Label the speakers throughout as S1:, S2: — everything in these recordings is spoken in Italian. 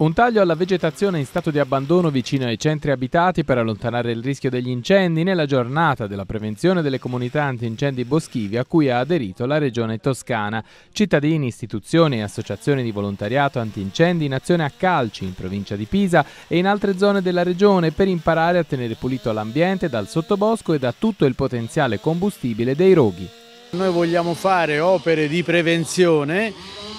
S1: Un taglio alla vegetazione in stato di abbandono vicino ai centri abitati per allontanare il rischio degli incendi nella giornata della prevenzione delle comunità antincendi boschivi a cui ha aderito la regione toscana. Cittadini, istituzioni e associazioni di volontariato antincendi in azione a Calci, in provincia di Pisa e in altre zone della regione per imparare a tenere pulito l'ambiente dal sottobosco e da tutto il potenziale combustibile dei roghi.
S2: Noi vogliamo fare opere di prevenzione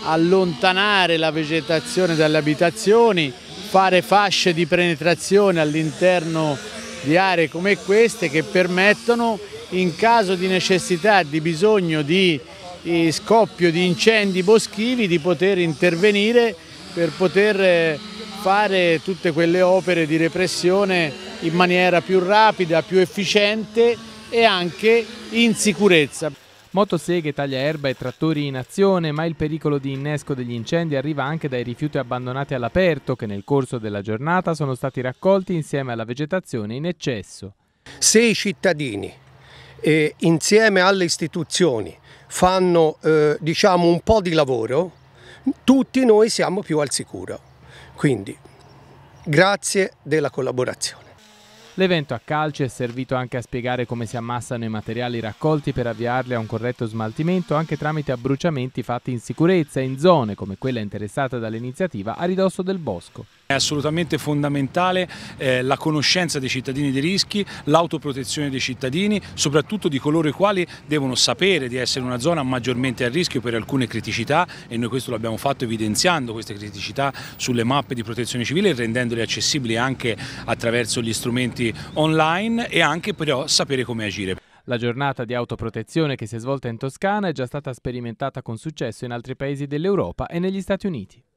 S2: allontanare la vegetazione dalle abitazioni, fare fasce di penetrazione all'interno di aree come queste che permettono in caso di necessità, di bisogno di eh, scoppio di incendi boschivi di poter intervenire per poter eh, fare tutte quelle opere di repressione in maniera più rapida, più
S1: efficiente e anche in sicurezza. Motoseghe, taglia erba e trattori in azione, ma il pericolo di innesco degli incendi arriva anche dai rifiuti abbandonati all'aperto che nel corso della giornata sono stati raccolti insieme alla vegetazione in eccesso.
S3: Se i cittadini eh, insieme alle istituzioni fanno eh, diciamo un po' di lavoro, tutti noi siamo più al sicuro. Quindi grazie della collaborazione.
S1: L'evento a calcio è servito anche a spiegare come si ammassano i materiali raccolti per avviarli a un corretto smaltimento anche tramite abbruciamenti fatti in sicurezza in zone come quella interessata dall'iniziativa a ridosso del
S4: bosco. È assolutamente fondamentale eh, la conoscenza dei cittadini dei rischi, l'autoprotezione dei cittadini, soprattutto di coloro i quali devono sapere di essere una zona maggiormente a rischio per alcune criticità e noi questo l'abbiamo fatto evidenziando queste criticità sulle mappe di protezione civile e rendendole accessibili anche attraverso gli strumenti strumenti online e anche però sapere come agire. La giornata di autoprotezione che si è svolta in Toscana è già stata
S1: sperimentata con successo in altri paesi dell'Europa e negli Stati Uniti.